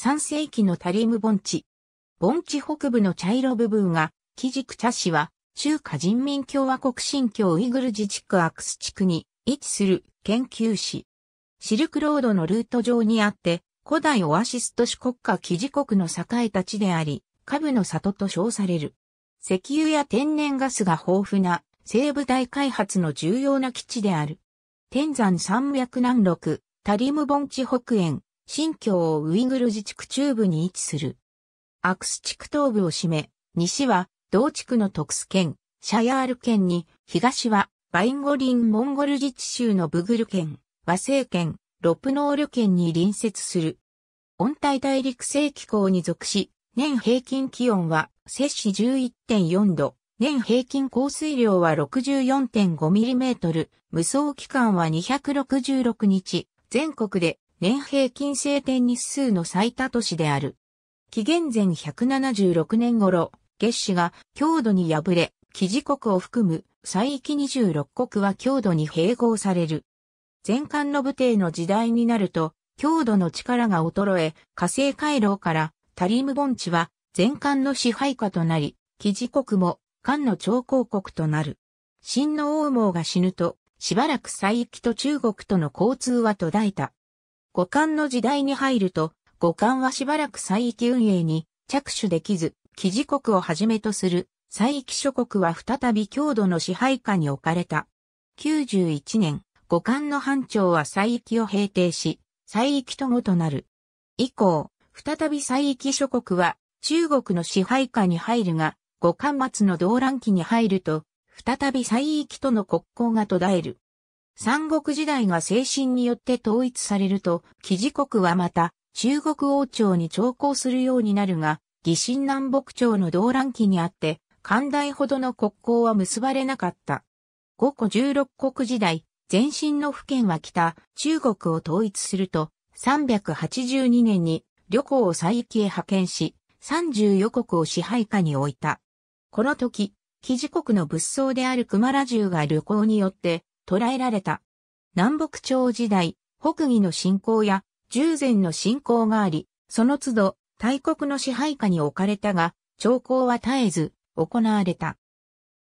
3世紀のタリム盆地。盆地北部の茶色部分が、基軸茶市は、中華人民共和国新疆ウイグル自治区アクス地区に位置する研究市。シルクロードのルート上にあって、古代オアシス都市国家基地国の栄えた地であり、下部の里と称される。石油や天然ガスが豊富な西部大開発の重要な基地である。天山山脈南麓、タリム盆地北縁、新疆ウイグル自治区中部に位置する。アクス地区東部を占め、西は同地区のクス県、シャヤール県に、東はバインゴリンモンゴル自治州のブグル県、和政県、ロプノール県に隣接する。温帯大陸性気候に属し、年平均気温は摂氏11.4度、年平均降水量は6 4 5トル、無双期間は266日、全国で年平均晴天日数の最多都市である。紀元前176年頃、月氏が強度に敗れ、記事国を含む西域26国は強度に併合される。前漢の武帝の時代になると、強度の力が衰え、火星回廊からタリム盆地は前漢の支配下となり、記事国も漢の長公国となる。秦の王毛が死ぬと、しばらく西域と中国との交通は途絶えた。五冠の時代に入ると、五冠はしばらく再域運営に着手できず、記事国をはじめとする再域諸国は再び強度の支配下に置かれた。91年、五冠の藩長は再域を平定し、再域ともとなる。以降、再び再域諸国は中国の支配下に入るが、五冠末の動乱期に入ると、再び再域との国交が途絶える。三国時代が精神によって統一されると、記事国はまた、中国王朝に徴抗するようになるが、義神南北朝の動乱期にあって、寛大ほどの国交は結ばれなかった。五個十六国時代、前身の府県は北、中国を統一すると、382年に旅行を西域へ派遣し、3余国を支配下に置いた。この時、記事国の仏僧である熊羅獣が旅行によって、捉えられた。南北朝時代、北魏の侵攻や従前の侵攻があり、その都度、大国の支配下に置かれたが、朝貢は絶えず、行われた。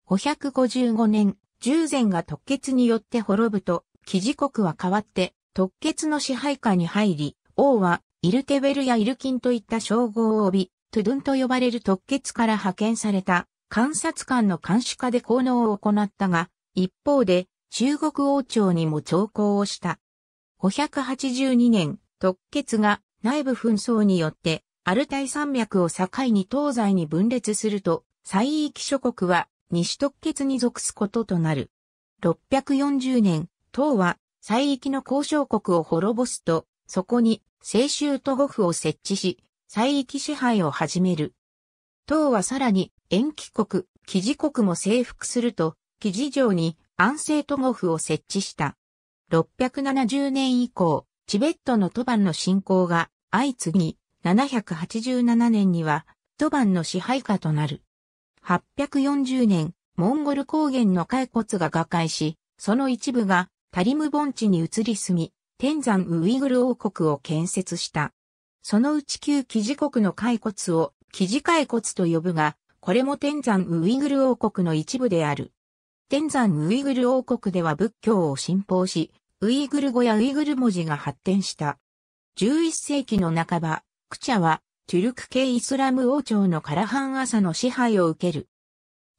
555年、従前が突決によって滅ぶと、記事国は変わって、突決の支配下に入り、王は、イルテベルやイルキンといった称号を帯び、トゥドゥンと呼ばれる突決から派遣された、観察官の監視下で効能を行ったが、一方で、中国王朝にも徴貢をした。582年、特決が内部紛争によってアルタイ山脈を境に東西に分裂すると、西域諸国は西特決に属すこととなる。640年、唐は西域の交渉国を滅ぼすと、そこに清州都護府を設置し、西域支配を始める。唐はさらに、延期国、記事国も征服すると、記事上に安政都護府を設置した。670年以降、チベットの都番の侵攻が相次ぎ、787年には都番の支配下となる。840年、モンゴル高原の骸骨が瓦解し、その一部がタリム盆地に移り住み、天山ウイグル王国を建設した。そのうち旧記事国の骸骨を記事骸骨と呼ぶが、これも天山ウイグル王国の一部である。天山ウイグル王国では仏教を信奉し、ウイグル語やウイグル文字が発展した。11世紀の半ば、クチャは、トゥルク系イスラム王朝のカラハン朝の支配を受ける。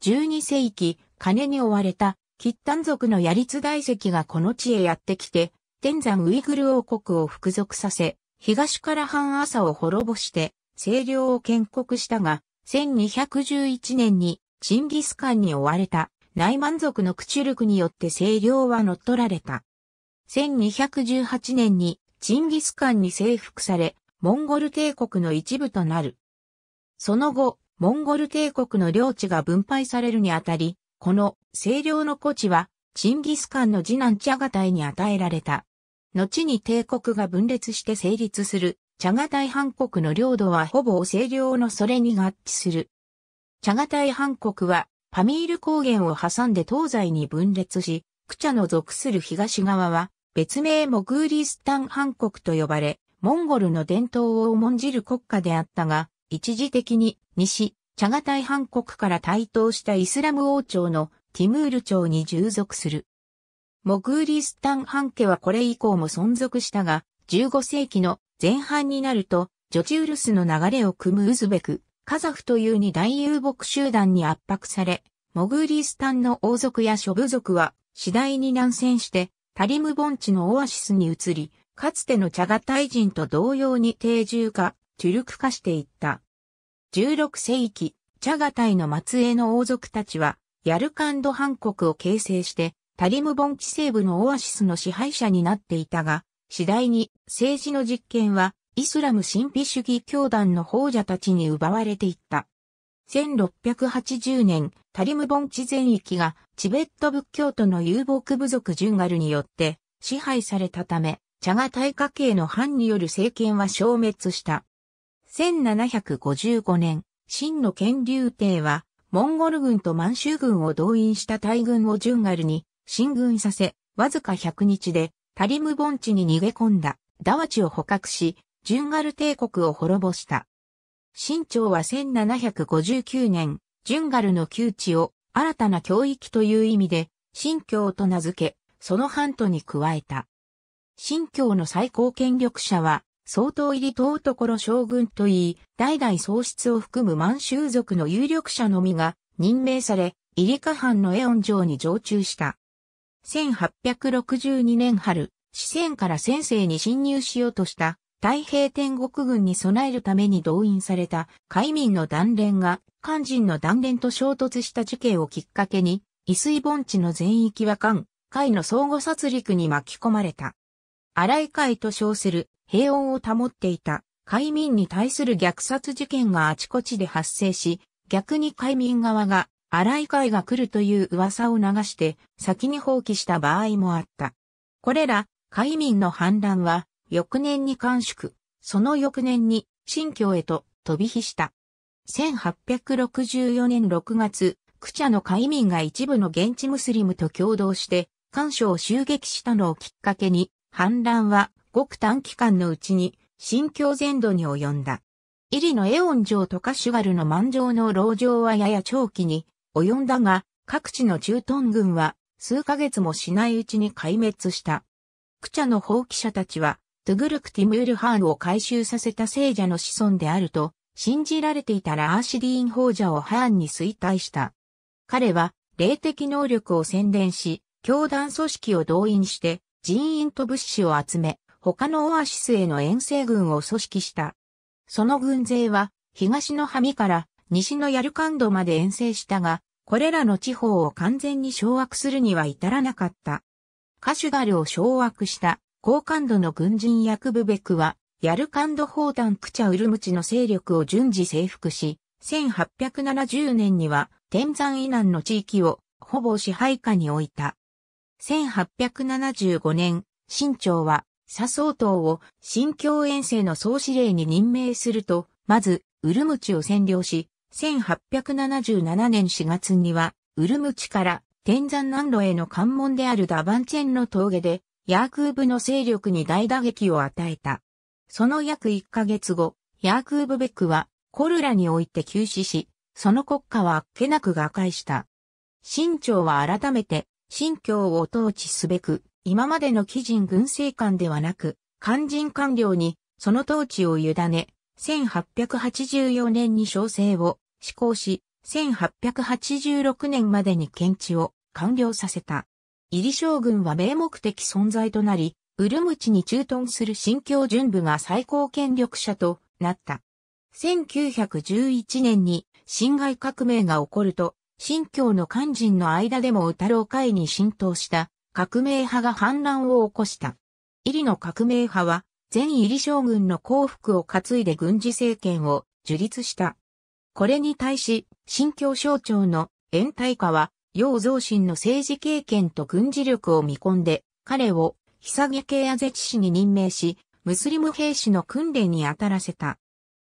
12世紀、金に追われた、キッタン族のヤリツ大石がこの地へやってきて、天山ウイグル王国を服属させ、東カラハン朝を滅ぼして、清涼を建国したが、1211年にチンギスカンに追われた内満族の駆逐力によって清涼は乗っ取られた。1218年にチンギスカンに征服され、モンゴル帝国の一部となる。その後、モンゴル帝国の領地が分配されるにあたり、この清涼の古地は、チンギスカンの次男チャガタイに与えられた。後に帝国が分裂して成立する、チャガタイ半国の領土はほぼ清涼のそれに合致する。チャガタイ半国はパミール高原を挟んで東西に分裂し、クチャの属する東側は、別名モグーリスタン半国と呼ばれ、モンゴルの伝統を重んじる国家であったが、一時的に西、チャガタイ半国から台頭したイスラム王朝のティムール朝に従属する。モグーリスタン半家はこれ以降も存続したが、15世紀の前半になると、ジョチウルスの流れを組むウズベク、カザフという二大遊牧集団に圧迫され、モグーリスタンの王族や諸部族は次第に乱戦して、タリム盆地のオアシスに移り、かつてのチャガタイ人と同様に定住化、トゥルク化していった。16世紀、チャガタイの末裔の王族たちは、ヤルカンド半国を形成して、タリム盆地西部のオアシスの支配者になっていたが、次第に政治の実権はイスラム神秘主義教団の法者たちに奪われていった。1680年、タリム盆地全域がチベット仏教徒の遊牧部族ジュンガルによって支配されたため、チャガタイ系の藩による政権は消滅した。1755年、真の権竜帝は、モンゴル軍と満州軍を動員した大軍をジュンガルに進軍させ、わずか100日でタリム盆地に逃げ込んだ、ダワチを捕獲し、ジュンガル帝国を滅ぼした。清朝は1759年、ジュンガルの窮地を新たな教域という意味で、新教と名付け、その半島に加えた。新教の最高権力者は、総統入り遠所将軍といい、代々喪失を含む満州族の有力者のみが任命され、イリカ藩のエオン城に常駐した。1862年春、四川から先生に侵入しようとした太平天国軍に備えるために動員された海民の断連が肝心の断連と衝突した事件をきっかけに、伊水盆地の全域は艦、海の相互殺戮に巻き込まれた。荒井海と称する平穏を保っていた海民に対する虐殺事件があちこちで発生し、逆に海民側が荒井海が来るという噂を流して先に放棄した場合もあった。これら海民の反乱は翌年に官縮、その翌年に新京へと飛び火した。1864年6月、クチャの海民が一部の現地ムスリムと共同して、干渉を襲撃したのをきっかけに、反乱はごく短期間のうちに、新京全土に及んだ。イリのエオン城とカシュガルの満城の牢城はやや長期に及んだが、各地の駐屯軍は数ヶ月もしないうちに壊滅した。クチャの放棄者たちはトゥグルク・ティムール・ハーンを回収させた聖者の子孫であると、信じられていたラーシディーン法者をハーンに衰退した。彼は、霊的能力を宣伝し、教団組織を動員して、人員と物資を集め、他のオアシスへの遠征軍を組織した。その軍勢は、東のハミから西のヤルカンドまで遠征したが、これらの地方を完全に掌握するには至らなかった。カシュガルを掌握した高感度の軍人役部ブベクは、ヤルカンド砲弾クチャウルムチの勢力を順次征服し、1870年には天山以南の地域をほぼ支配下に置いた。1875年、新朝は佐総統を新疆遠征の総司令に任命すると、まずウルムチを占領し、1877年4月にはウルムチから天山南路への関門であるダバンチェンの峠でヤークーブの勢力に大打撃を与えた。その約1ヶ月後、ヤークーブベックはコルラにおいて急死し、その国家はあっけなく瓦解した。新朝は改めて、新教を統治すべく、今までの貴人軍政官ではなく、肝心官僚に、その統治を委ね、1884年に小生を施行し、1886年までに検知を完了させた。入リ将軍は名目的存在となり、ウルムチに駐屯する新教準部が最高権力者となった。1911年に辛亥革命が起こると、新教の肝心の間でも宇太郎会に浸透した革命派が反乱を起こした。イリの革命派は、前イリ将軍の幸福を担いで軍事政権を樹立した。これに対し、新教省庁の延滞化は楊蔵神の政治経験と軍事力を見込んで、彼を、久げ系アゼチ氏に任命し、ムスリム兵士の訓練に当たらせた。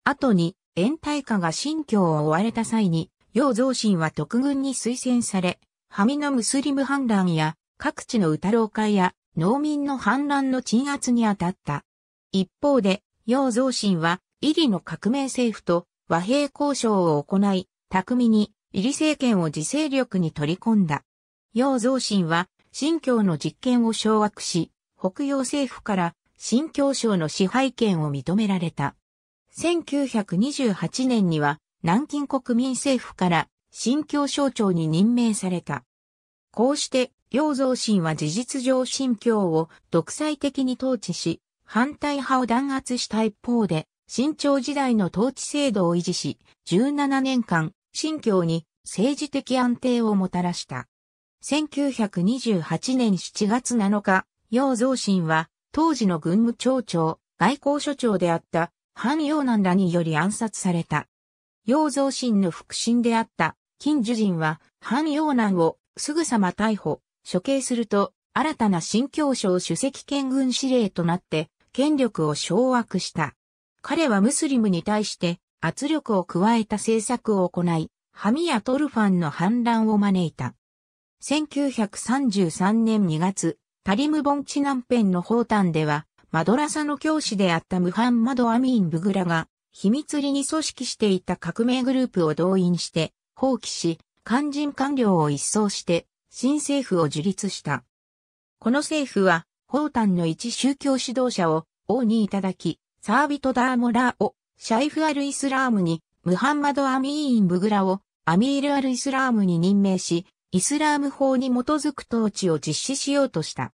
後に、延滞家が新疆を追われた際に、楊蔵神は特軍に推薦され、ハミのムスリム反乱や、各地の歌老会や、農民の反乱の鎮圧に当たった。一方で、楊蔵神は、イリの革命政府と和平交渉を行い、巧みにリ政権を自制力に取り込んだ。楊造神は、新教の実権を掌握し、北洋政府から新教省の支配権を認められた。1928年には、南京国民政府から新教省庁に任命された。こうして、楊造神は事実上新教を独裁的に統治し、反対派を弾圧した一方で、新朝時代の統治制度を維持し、17年間、新教に政治的安定をもたらした。1928年7月7日、楊蔵神は、当時の軍務庁長、外交所長であった、藩楊南らにより暗殺された。楊蔵神の腹心であった、金樹人は、藩楊南をすぐさま逮捕、処刑すると、新たな新教省主席県軍司令となって、権力を掌握した。彼はムスリムに対して、圧力を加えた政策を行い、ハミヤ・トルファンの反乱を招いた。1933年2月、タリムボンチ南辺の方丹では、マドラサの教師であったムハンマド・アミン・ブグラが、秘密裏に組織していた革命グループを動員して、放棄し、肝心官僚を一掃して、新政府を樹立した。この政府は、方丹の一宗教指導者を、王にいただき、サービト・ダーモラーをシャイフ・アル・イスラームに、ムハンマド・アミーイン・ブグラを、アミール・アル・イスラームに任命し、イスラーム法に基づく統治を実施しようとした。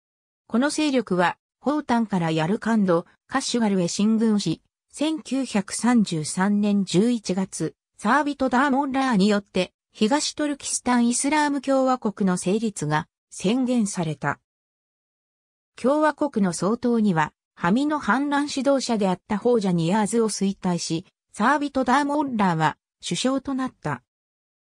この勢力は、ホータンからヤルカンド、カッシュガルへ進軍し、1933年11月、サービト・ダーモンラーによって、東トルキスタン・イスラーム共和国の成立が宣言された。共和国の総統には、ハミの反乱指導者であった法者ニアーズを衰退し、サービト・ダーモンラーは首相となった。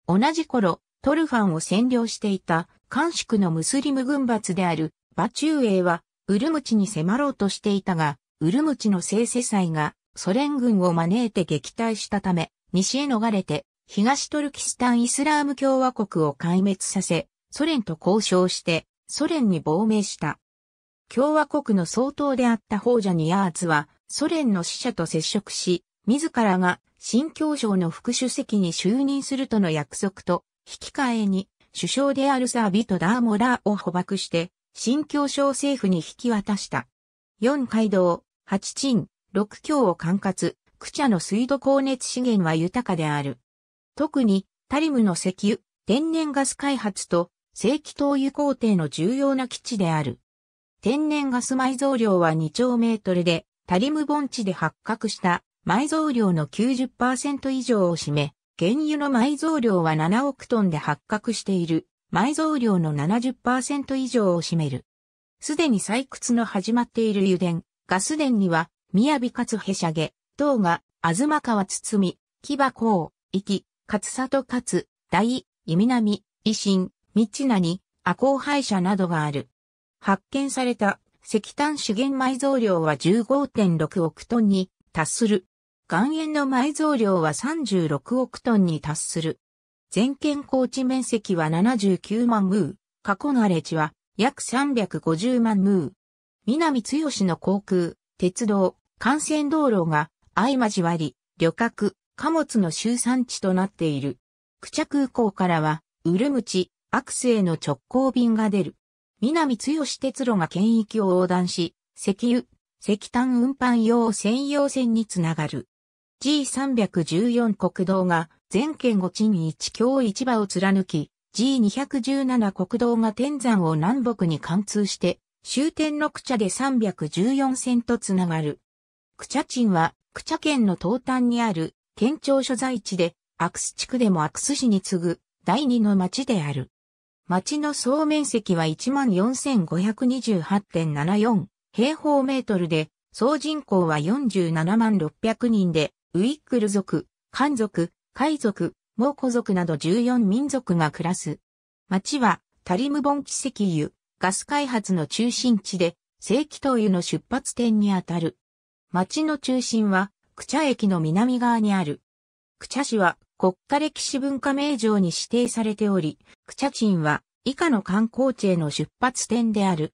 同じ頃、トルファンを占領していた、監宿のムスリム軍閥であるバチューエイは、ウルムチに迫ろうとしていたが、ウルムチの聖世祭がソ連軍を招いて撃退したため、西へ逃れて、東トルキスタン・イスラーム共和国を壊滅させ、ソ連と交渉して、ソ連に亡命した。共和国の総統であった法者ニアーツは、ソ連の使者と接触し、自らが新教省の副主席に就任するとの約束と、引き換えに、首相であるサービト・ダーモラーを捕獲して、新教省政府に引き渡した。四街道、八鎮、六京を管轄、クチャの水道光熱資源は豊かである。特に、タリムの石油、天然ガス開発と、正規灯油工程の重要な基地である。天然ガス埋蔵量は2兆メートルで、タリム盆地で発覚した埋蔵量の90%以上を占め、原油の埋蔵量は7億トンで発覚している埋蔵量の70%以上を占める。すでに採掘の始まっている油田、ガス田には、宮城勝へしゃげ、東が、あずま川堤、木場港、行、勝里勝、大、伊南、維新、道なに、赤後敗者などがある。発見された石炭資源埋蔵量は15.6億トンに達する。岩塩の埋蔵量は36億トンに達する。全県高地面積は79万ムー。過去の荒れ地は約350万ムー。南強の航空、鉄道、幹線道路が相交わり、旅客、貨物の集散地となっている。区チ空港からは、ウルムチ、アクスへの直行便が出る。南剛鉄路が県域を横断し、石油、石炭運搬用専用線につながる。G314 国道が全県5地に一京市場を貫き、G217 国道が天山を南北に貫通して、終点の区茶で314線とつながる。クチャ鎮は、クチャ県の東端にある県庁所在地で、アクス地区でもアクス市に次ぐ第二の町である。町の総面積は14,528.74平方メートルで、総人口は47万600人で、ウイックル族、漢族、海族、蒙古族など14民族が暮らす。町はタリムボン奇石油、ガス開発の中心地で、正規灯油の出発点にあたる。町の中心は、クチャ駅の南側にある。クチャ市は国家歴史文化名城に指定されており、クチャチンは以下の観光地への出発点である。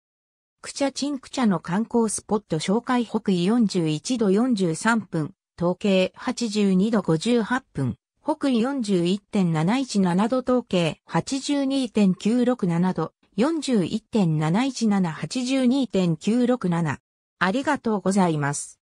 クチャチンクチャの観光スポット紹介北緯41度43分、統計82度58分、北緯41.717度統計82.967度、4 1 7 1 7 8 2 9 6 7ありがとうございます。